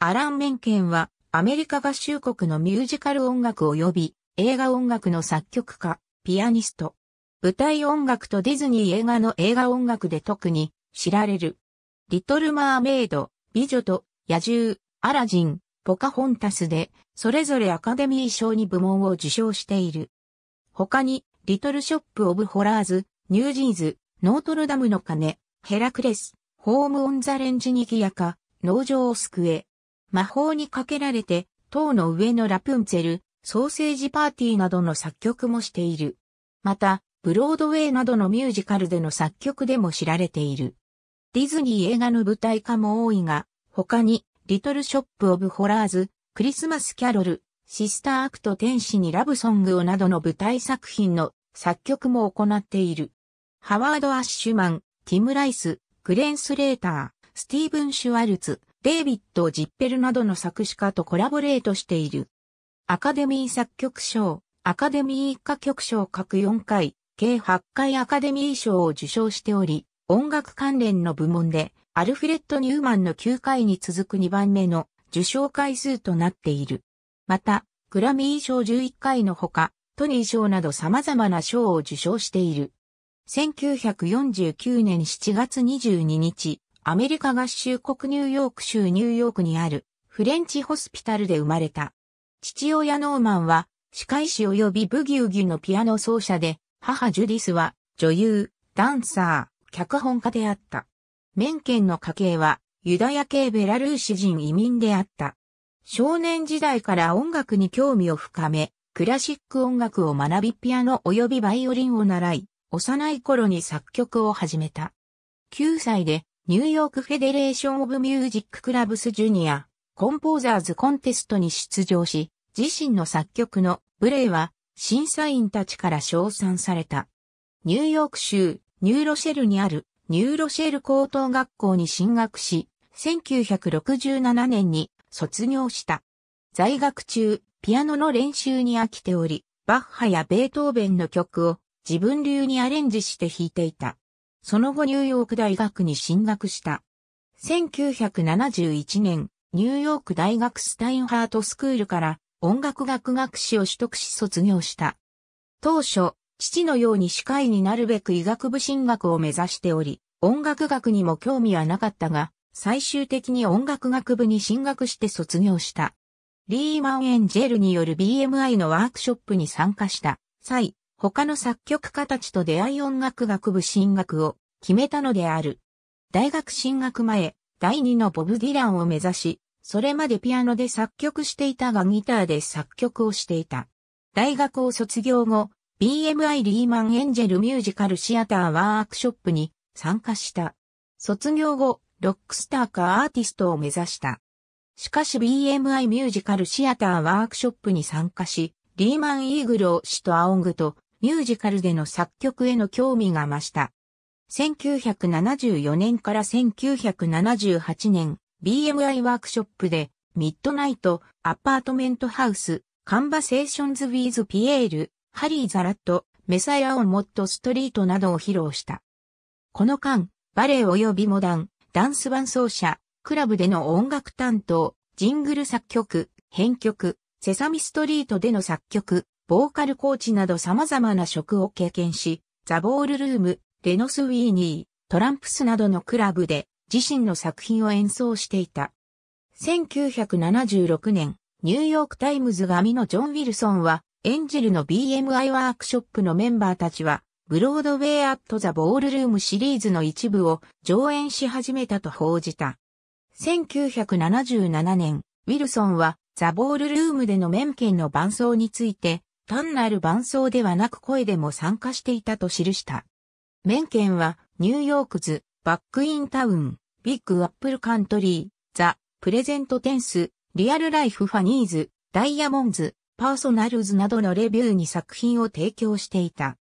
アラン・メンケンは、アメリカ合衆国のミュージカル音楽及び映画音楽の作曲家、ピアニスト。舞台音楽とディズニー映画の映画音楽で特に知られる。リトル・マーメイド、美女と野獣、アラジン、ポカホンタスで、それぞれアカデミー賞に部門を受賞している。他に、リトル・ショップ・オブ・ホラーズ、ニュージーズ、ノートルダムの鐘、ヘラクレス、ホーム・オン・ザ・レンジニキアカ、農場を救え、魔法にかけられて、塔の上のラプンツェル、ソーセージパーティーなどの作曲もしている。また、ブロードウェイなどのミュージカルでの作曲でも知られている。ディズニー映画の舞台化も多いが、他に、リトルショップ・オブ・ホラーズ、クリスマス・キャロル、シスター・アクト・天使にラブソングをなどの舞台作品の作曲も行っている。ハワード・アッシュマン、ティム・ライス、グレン・スレーター、スティーブン・シュワルツ、デイビッド・ジッペルなどの作詞家とコラボレートしている。アカデミー作曲賞、アカデミー歌曲賞各4回、計8回アカデミー賞を受賞しており、音楽関連の部門で、アルフレッド・ニューマンの9回に続く2番目の受賞回数となっている。また、グラミー賞11回のほか、トニー賞など様々な賞を受賞している。1949年7月22日、アメリカ合衆国ニューヨーク州ニューヨークにあるフレンチホスピタルで生まれた。父親ノーマンは歯科医師及びブギウギのピアノ奏者で、母ジュディスは女優、ダンサー、脚本家であった。メンケンの家系はユダヤ系ベラルーシ人移民であった。少年時代から音楽に興味を深め、クラシック音楽を学びピアノ及びバイオリンを習い、幼い頃に作曲を始めた。9歳でニューヨークフェデレーション・オブ・ミュージック・クラブス・ジュニア、コンポーザーズ・コンテストに出場し、自身の作曲のブレイは審査員たちから称賛された。ニューヨーク州ニューロシェルにあるニューロシェル高等学校に進学し、1967年に卒業した。在学中、ピアノの練習に飽きており、バッハやベートーベンの曲を自分流にアレンジして弾いていた。その後ニューヨーク大学に進学した。1971年、ニューヨーク大学スタインハートスクールから音楽学学士を取得し卒業した。当初、父のように歯科医になるべく医学部進学を目指しており、音楽学にも興味はなかったが、最終的に音楽学部に進学して卒業した。リーマン・エンジェルによる BMI のワークショップに参加した際、他の作曲家たちと出会い音楽学部進学を決めたのである。大学進学前、第二のボブ・ディランを目指し、それまでピアノで作曲していたがギターで作曲をしていた。大学を卒業後、BMI リーマン・エンジェル・ミュージカル・シアター・ワークショップに参加した。卒業後、ロックスターかアーティストを目指した。しかし BMI ミュージカル・シアター・ワークショップに参加し、リーマン・イーグルを師と仰ぐと、ミュージカルでの作曲への興味が増した。1974年から1978年、BMI ワークショップで、ミッドナイト、アパートメントハウス、カンバセーションズ・ウィーズ・ピエール、ハリー・ザラット、メサイア・オン・モット・ストリートなどを披露した。この間、バレエ及びモダン、ダンス伴奏者、クラブでの音楽担当、ジングル作曲、編曲、セサミストリートでの作曲、ボーカルコーチなど様々な職を経験し、ザ・ボールルーム、レノス・ウィーニー、トランプスなどのクラブで自身の作品を演奏していた。1976年、ニューヨーク・タイムズ紙のジョン・ウィルソンは、エンジェルの BMI ワークショップのメンバーたちは、ブロードウェイ・アット・ザ・ボールルームシリーズの一部を上演し始めたと報じた。1977年、ウィルソンは、ザ・ボールルームでのメンケンの伴奏について、単なる伴奏ではなく声でも参加していたと記した。メンケンは、ニューヨークズ、バックインタウン、ビッグアップルカントリー、ザ、プレゼントテンス、リアルライフファニーズ、ダイヤモンズ、パーソナルズなどのレビューに作品を提供していた。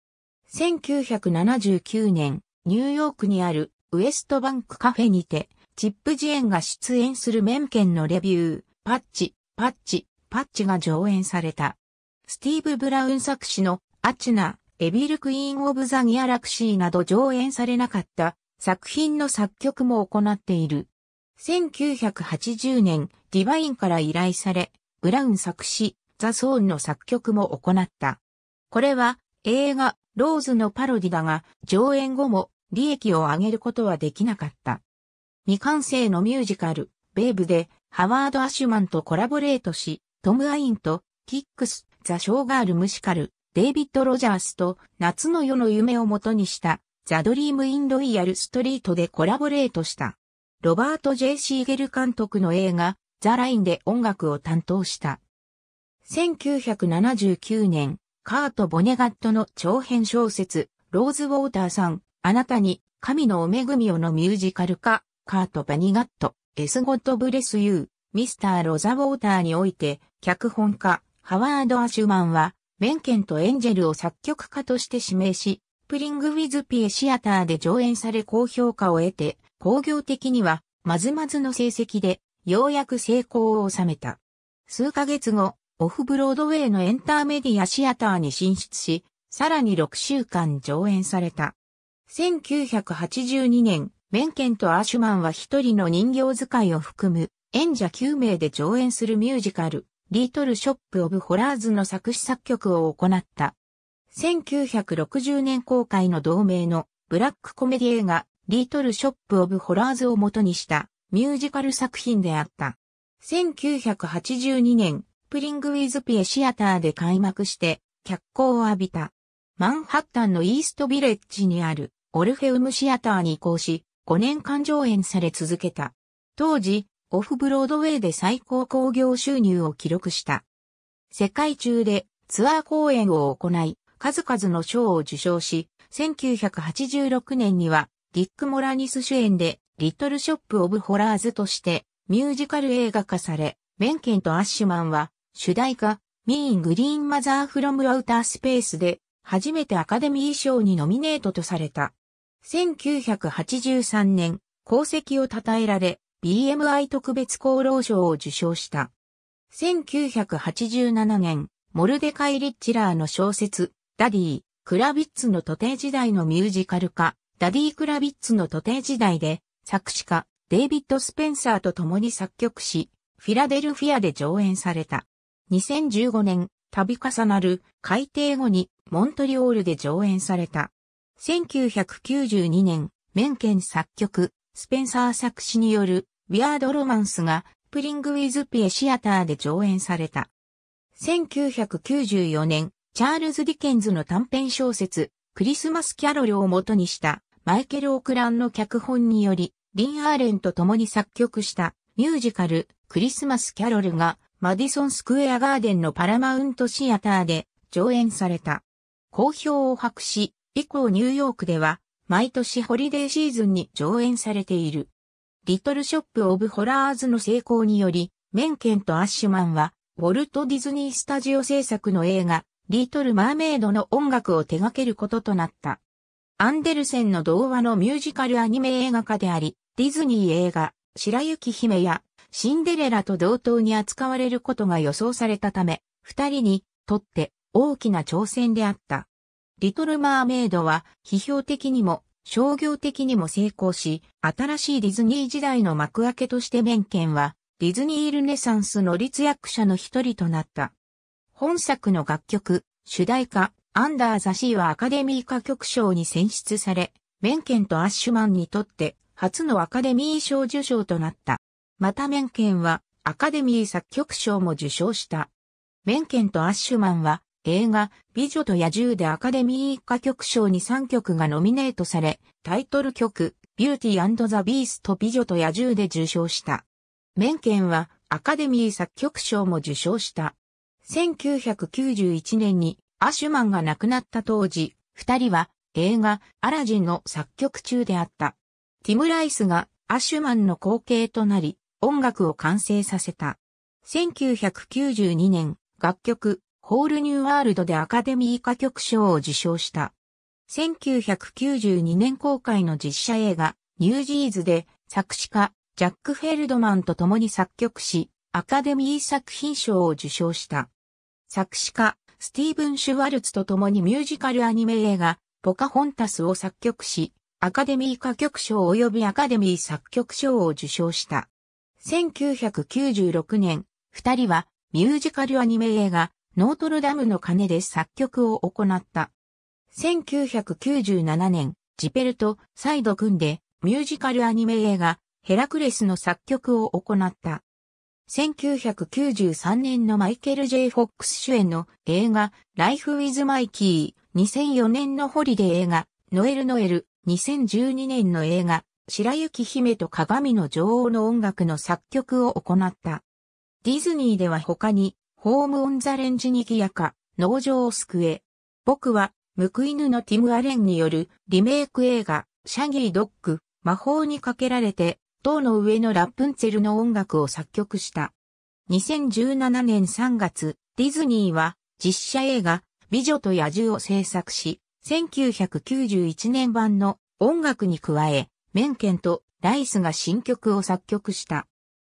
1979年、ニューヨークにあるウエストバンクカフェにて、チップ・ジエンが出演するメンケンのレビュー、パッチ、パッチ、パッチが上演された。スティーブ・ブラウン作詞のアチナ、エビル・クイーン・オブ・ザ・ギアラクシーなど上演されなかった作品の作曲も行っている。1980年、ディバインから依頼され、ブラウン作詞、ザ・ソーンの作曲も行った。これは映画、ローズのパロディだが、上演後も利益を上げることはできなかった。未完成のミュージカル、ベイブで、ハワード・アシュマンとコラボレートし、トム・アインと、キックス、ザ・ショーガール・ムシカル、デイビッド・ロジャースと夏の夜の夢を元にしたザ・ドリーム・イン・ロイヤル・ストリートでコラボレートした。ロバート・ J・ シーゲル監督の映画ザ・ラインで音楽を担当した。1979年、カート・ボネガットの長編小説、ローズ・ウォーターさん、あなたに、神のお恵みをのミュージカル化、カート・バニガット、エスゴット・ブレス・ユー、ミスター・ロザ・ウォーターにおいて、脚本家、ハワード・アシュマンは、メンケンとエンジェルを作曲家として指名し、プリング・ウィズ・ピエ・シアターで上演され高評価を得て、工業的には、まずまずの成績で、ようやく成功を収めた。数ヶ月後、オフブロードウェイのエンターメディアシアターに進出し、さらに6週間上演された。1982年、メンケンとアシュマンは一人の人形使いを含む演者9名で上演するミュージカル、リートル・ショップ・オブ・ホラーズの作詞作曲を行った。1960年公開の同名のブラックコメディ映画リートル・ショップ・オブ・ホラーズを元にしたミュージカル作品であった。1982年、プリング・ウィズ・ピエ・シアターで開幕して脚光を浴びた。マンハッタンのイーストビレッジにあるオルフェウムシアターに移行し、5年間上演され続けた。当時、オフブロードウェイで最高興行収入を記録した。世界中でツアー公演を行い、数々の賞を受賞し、1986年にはディック・モラニス主演でリトル・ショップ・オブ・ホラーズとしてミュージカル映画化され、メンケンとアッシュマンは主題歌ミーン・グリーン・マザー・フロム・アウター・スペースで初めてアカデミー賞にノミネートとされた。1983年、功績を称えられ、BMI 特別功労賞を受賞した。1987年、モルデカイ・リッチラーの小説、ダディ・クラビッツの徒弟時代のミュージカル化、ダディ・クラビッツの徒弟時代で、作詞家、デイビッド・スペンサーと共に作曲し、フィラデルフィアで上演された。2015年、度重なる改訂後にモントリオールで上演された。1992年、メンケン作曲、スペンサー作詞によるウィアードロマンスがプリングウィズピエシアターで上演された。1994年、チャールズ・ディケンズの短編小説、クリスマス・キャロルを元にしたマイケル・オクランの脚本により、リン・アーレンと共に作曲したミュージカル、クリスマス・キャロルがマディソン・スクエア・ガーデンのパラマウント・シアターで上演された。好評を博し、以降ニューヨークでは毎年ホリデーシーズンに上演されている。リトルショップ・オブ・ホラーズの成功により、メンケンとアッシュマンは、ウォルト・ディズニー・スタジオ制作の映画、リトル・マーメイドの音楽を手掛けることとなった。アンデルセンの童話のミュージカルアニメ映画化であり、ディズニー映画、白雪姫や、シンデレラと同等に扱われることが予想されたため、二人にとって大きな挑戦であった。リトル・マーメイドは批評的にも商業的にも成功し、新しいディズニー時代の幕開けとしてメンケンは、ディズニールネサンスの立役者の一人となった。本作の楽曲、主題歌、アンダー・ザ・シーはアカデミー歌曲賞に選出され、メンケンとアッシュマンにとって初のアカデミー賞受賞となった。またメンケンはアカデミー作曲賞も受賞した。メンケンとアッシュマンは映画、美女と野獣でアカデミー一家曲賞に3曲がノミネートされ、タイトル曲、ビューティーザ・ビースト美女と野獣で受賞した。メンケンはアカデミー作曲賞も受賞した。1991年にアシュマンが亡くなった当時、二人は映画アラジンの作曲中であった。ティム・ライスがアシュマンの後継となり、音楽を完成させた。1992年、楽曲ホールニューワールドでアカデミー歌曲賞を受賞した。1992年公開の実写映画、ニュージーズで作詞家、ジャック・フェルドマンと共に作曲し、アカデミー作品賞を受賞した。作詞家、スティーブン・シュワルツと共にミュージカルアニメ映画、ポカホンタスを作曲し、アカデミー歌曲賞及びアカデミー作曲賞を受賞した。1996年、二人はミュージカルアニメ映画、ノートルダムの鐘で作曲を行った。1997年、ジペルと再度組んでミュージカルアニメ映画ヘラクレスの作曲を行った。1993年のマイケル・ J・ フォックス主演の映画ライフ・ウィズ・マイキー、2004年のホリデー映画ノエル・ノエル、2012年の映画白雪姫と鏡の女王の音楽の作曲を行った。ディズニーでは他にホームオンザレンジにぎやか、農場を救え。僕は、報いぬのティム・アレンによるリメイク映画、シャギー・ドッグ、魔法にかけられて、塔の上のラプンツェルの音楽を作曲した。2017年3月、ディズニーは実写映画、美女と野獣を制作し、1991年版の音楽に加え、メンケンとライスが新曲を作曲した。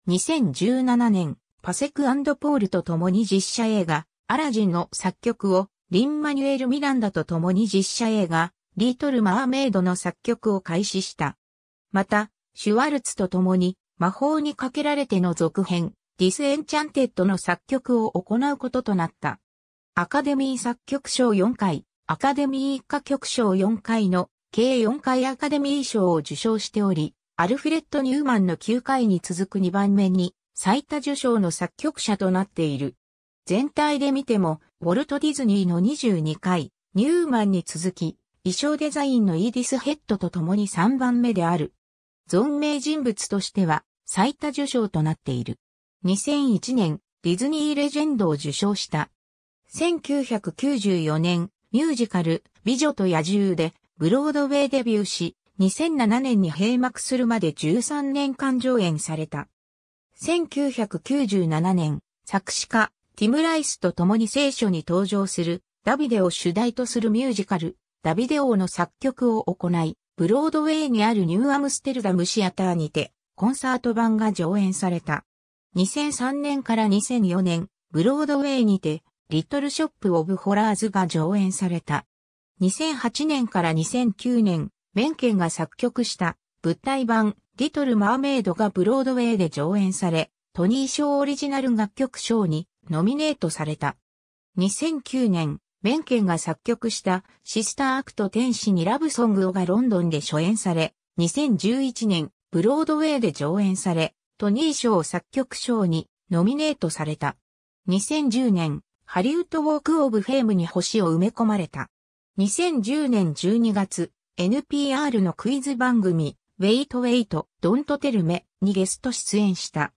2017年、パセクポールと共に実写映画、アラジンの作曲を、リン・マニュエル・ミランダと共に実写映画、リートル・マーメイドの作曲を開始した。また、シュワルツと共に、魔法にかけられての続編、ディス・エンチャンテッドの作曲を行うこととなった。アカデミー作曲賞4回、アカデミー歌曲賞4回の計4回アカデミー賞を受賞しており、アルフレッド・ニューマンの9回に続く2番目に最多受賞の作曲者となっている。全体で見ても、ウォルト・ディズニーの22回、ニューマンに続き、衣装デザインのイーディス・ヘッドと共に3番目である。存命人物としては、最多受賞となっている。2001年、ディズニーレジェンドを受賞した。1994年、ミュージカル、美女と野獣で、ブロードウェイデビューし、2007年に閉幕するまで13年間上演された。1997年、作詞家、ティム・ライスと共に聖書に登場する、ダビデを主題とするミュージカル、ダビデ王の作曲を行い、ブロードウェイにあるニューアムステルダムシアターにて、コンサート版が上演された。2003年から2004年、ブロードウェイにて、リトルショップ・オブ・ホラーズが上演された。2008年から2009年、メンケンが作曲した、舞台版、リトル・マーメイドがブロードウェイで上演され、トニー賞オリジナル楽曲賞にノミネートされた。2009年、メンケンが作曲したシスターアクト天使にラブソングをがロンドンで初演され、2011年、ブロードウェイで上演され、トニー賞作曲賞にノミネートされた。2010年、ハリウッドウォークオブフェームに星を埋め込まれた。2010年12月、NPR のクイズ番組、ウェイトウェイト、ドントテルメにゲスト出演した。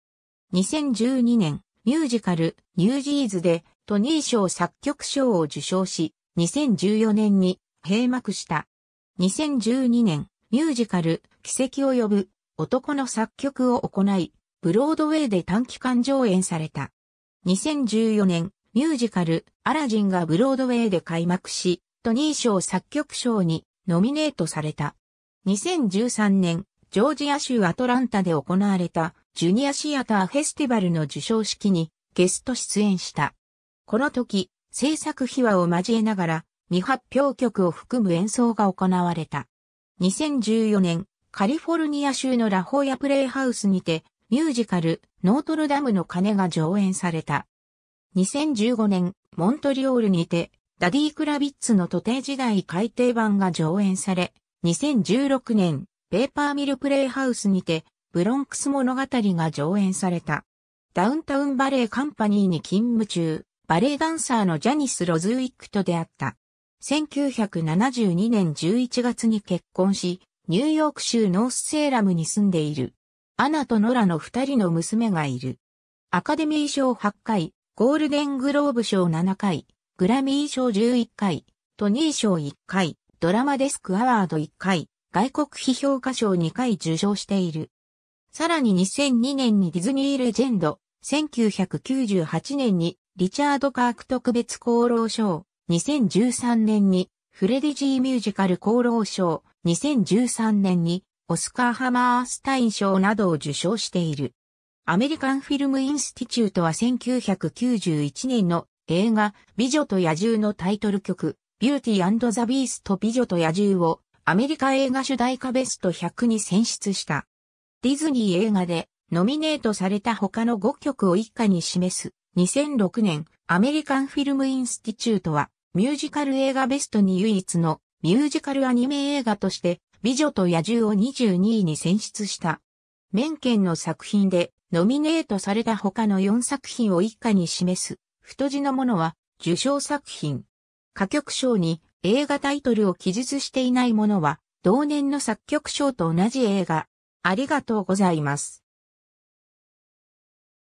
2012年、ミュージカル、ニュージーズでトニー賞作曲賞を受賞し、2014年に閉幕した。2012年、ミュージカル、奇跡を呼ぶ、男の作曲を行い、ブロードウェイで短期間上演された。2014年、ミュージカル、アラジンがブロードウェイで開幕し、トニー賞作曲賞にノミネートされた。2013年、ジョージア州アトランタで行われたジュニアシアターフェスティバルの授賞式にゲスト出演した。この時、制作秘話を交えながら未発表曲を含む演奏が行われた。2014年、カリフォルニア州のラホーヤプレイハウスにてミュージカルノートルダムの鐘が上演された。2015年、モントリオールにてダディ・クラビッツの徒弟時代改訂版が上演され、2016年、ペーパーミルプレイハウスにて、ブロンクス物語が上演された。ダウンタウンバレーカンパニーに勤務中、バレエダンサーのジャニス・ロズウィックと出会った。1972年11月に結婚し、ニューヨーク州ノースセーラムに住んでいる。アナとノラの二人の娘がいる。アカデミー賞8回、ゴールデングローブ賞7回、グラミー賞11回、トニー賞1回、ドラマデスクアワード1回、外国批評家賞2回受賞している。さらに2002年にディズニーレジェンド、1998年にリチャード・カーク特別功労賞、2013年にフレディ・ジー・ミュージカル功労賞、2013年にオスカー・ハマースタイン賞などを受賞している。アメリカンフィルム・インスティチュートは1991年の映画、美女と野獣のタイトル曲、ビューティーザ・ビースト美女と野獣をアメリカ映画主題歌ベスト100に選出した。ディズニー映画でノミネートされた他の5曲を一家に示す2006年アメリカンフィルムインスティチュートはミュージカル映画ベストに唯一のミュージカルアニメ映画として美女と野獣を22位に選出した。メンケンの作品でノミネートされた他の4作品を一家に示す太字のものは受賞作品歌曲賞に映画タイトルを記述していないものは、同年の作曲賞と同じ映画。ありがとうございます。